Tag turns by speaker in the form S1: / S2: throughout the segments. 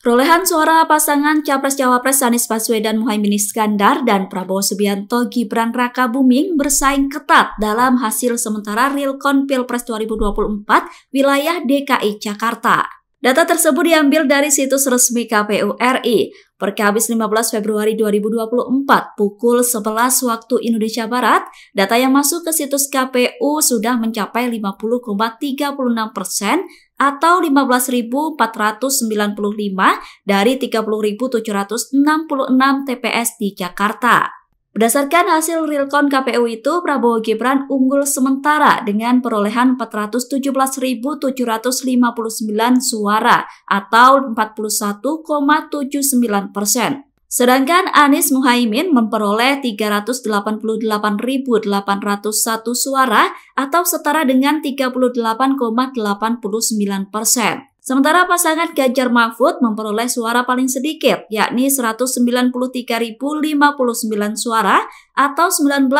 S1: Perolehan suara pasangan Capres-Cawapres Anies Baswedan Muhaimin Iskandar dan Prabowo Subianto Gibran Raka Buming bersaing ketat dalam hasil sementara Real Count Pilpres 2024 wilayah DKI Jakarta. Data tersebut diambil dari situs resmi KPU RI per Kamis 15 Februari 2024 pukul 11 waktu Indonesia Barat, data yang masuk ke situs KPU sudah mencapai 50,36 persen atau 15.495 dari 30.766 TPS di Jakarta. Berdasarkan hasil realcon KPU itu, Prabowo Gibran unggul sementara dengan perolehan 417.759 suara atau 41,79 persen. Sedangkan Anies Muhaimin memperoleh 388.801 suara atau setara dengan 38,89 persen. Sementara pasangan Ganjar Mahfud memperoleh suara paling sedikit, yakni 193.059 suara atau 19,31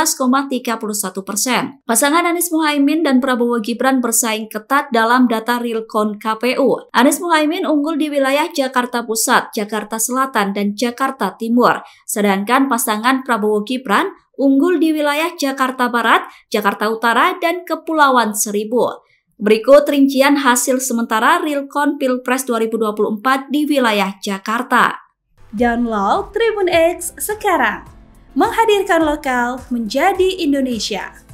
S1: persen. Pasangan Anies Muhaimin dan Prabowo Gibran bersaing ketat dalam data Realcon KPU. Anies Muhaimin unggul di wilayah Jakarta Pusat, Jakarta Selatan, dan Jakarta Timur, sedangkan pasangan Prabowo Gibran unggul di wilayah Jakarta Barat, Jakarta Utara, dan Kepulauan Seribu. Berikut rincian hasil sementara Realkon Pilpres 2024 di wilayah Jakarta.
S2: Download Tribun X sekarang. Menghadirkan lokal menjadi Indonesia.